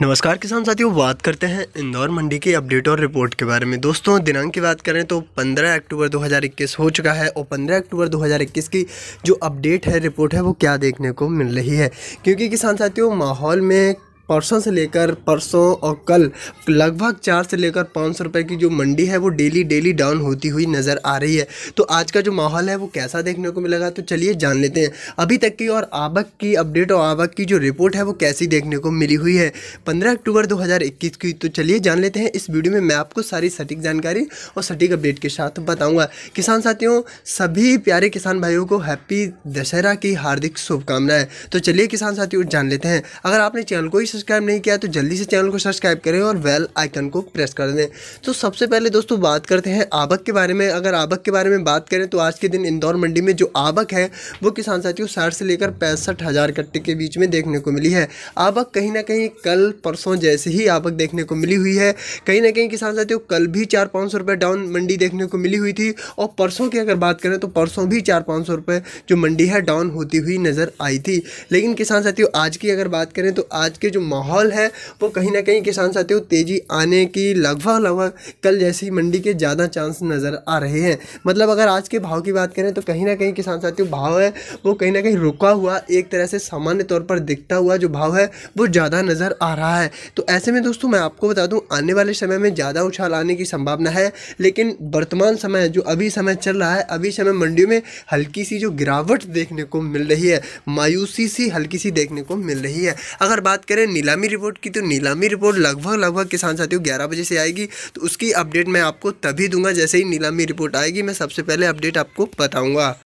नमस्कार किसान साथियों बात करते हैं इंदौर मंडी की अपडेट और रिपोर्ट के बारे में दोस्तों दिनांक की बात करें तो 15 अक्टूबर 2021 हो चुका है और 15 अक्टूबर 2021 की जो अपडेट है रिपोर्ट है वो क्या देखने को मिल रही है क्योंकि किसान साथियों माहौल में परसों से लेकर परसों और कल लगभग चार से लेकर पाँच सौ रुपये की जो मंडी है वो डेली डेली डाउन होती हुई नज़र आ रही है तो आज का जो माहौल है वो कैसा देखने को मिलेगा तो चलिए जान लेते हैं अभी तक की और आवक की अपडेट और आवक की जो रिपोर्ट है वो कैसी देखने को मिली हुई है पंद्रह अक्टूबर दो की तो चलिए जान लेते हैं इस वीडियो में मैं आपको सारी सटीक जानकारी और सटीक अपडेट के साथ बताऊँगा किसान साथियों सभी प्यारे किसान भाइयों को हैप्पी दशहरा की हार्दिक शुभकामनाएं तो चलिए किसान साथियों जान लेते हैं अगर आपने चैनल को इस सब्सक्राइब नहीं किया तो जल्दी से चैनल को सब्सक्राइब करें और वेल आइकन को प्रेस कर दें तो सबसे पहले दोस्तों बात करते हैं आबक के बारे में अगर आबक के बारे में बात करें तो आज के दिन इंदौर मंडी में जो आबक है वो किसान साथियों साठ से लेकर पैंसठ हज़ार कट्टे के बीच में देखने को मिली है आबक कहीं ना कहीं कल परसों जैसे ही आबक देखने को मिली हुई है कहीं ना कहीं किसान साथियों कल भी चार पाँच सौ डाउन मंडी देखने को मिली हुई थी और परसों की अगर बात करें तो परसों भी चार पाँच सौ जो मंडी है डाउन होती हुई नज़र आई थी लेकिन किसान साथियों आज की अगर बात करें तो आज के जो माहौल है वो कहीं ना कहीं किसान साथियों तेज़ी आने की लगभग लगभग कल जैसी मंडी के ज़्यादा चांस नज़र आ रहे हैं मतलब अगर आज के भाव की बात करें तो कहीं ना कहीं किसान साथियों भाव है वो कहीं ना कहीं रुका हुआ एक तरह से सामान्य तौर पर दिखता हुआ जो भाव है वो ज़्यादा नज़र आ रहा है तो ऐसे में दोस्तों मैं आपको बता दूँ आने वाले समय में ज़्यादा उछाल आने की संभावना है लेकिन वर्तमान समय जो अभी समय चल रहा है अभी समय मंडियों में हल्की सी जो गिरावट देखने को मिल रही है मायूसी सी हल्की सी देखने को मिल रही है अगर बात करें नीलामी रिपोर्ट की तो नीलामी रिपोर्ट लगभग लगभग किसान साथियों ग्यारह बजे से आएगी तो उसकी अपडेट मैं आपको तभी दूंगा जैसे ही नीलामी रिपोर्ट आएगी मैं सबसे पहले अपडेट आपको बताऊँगा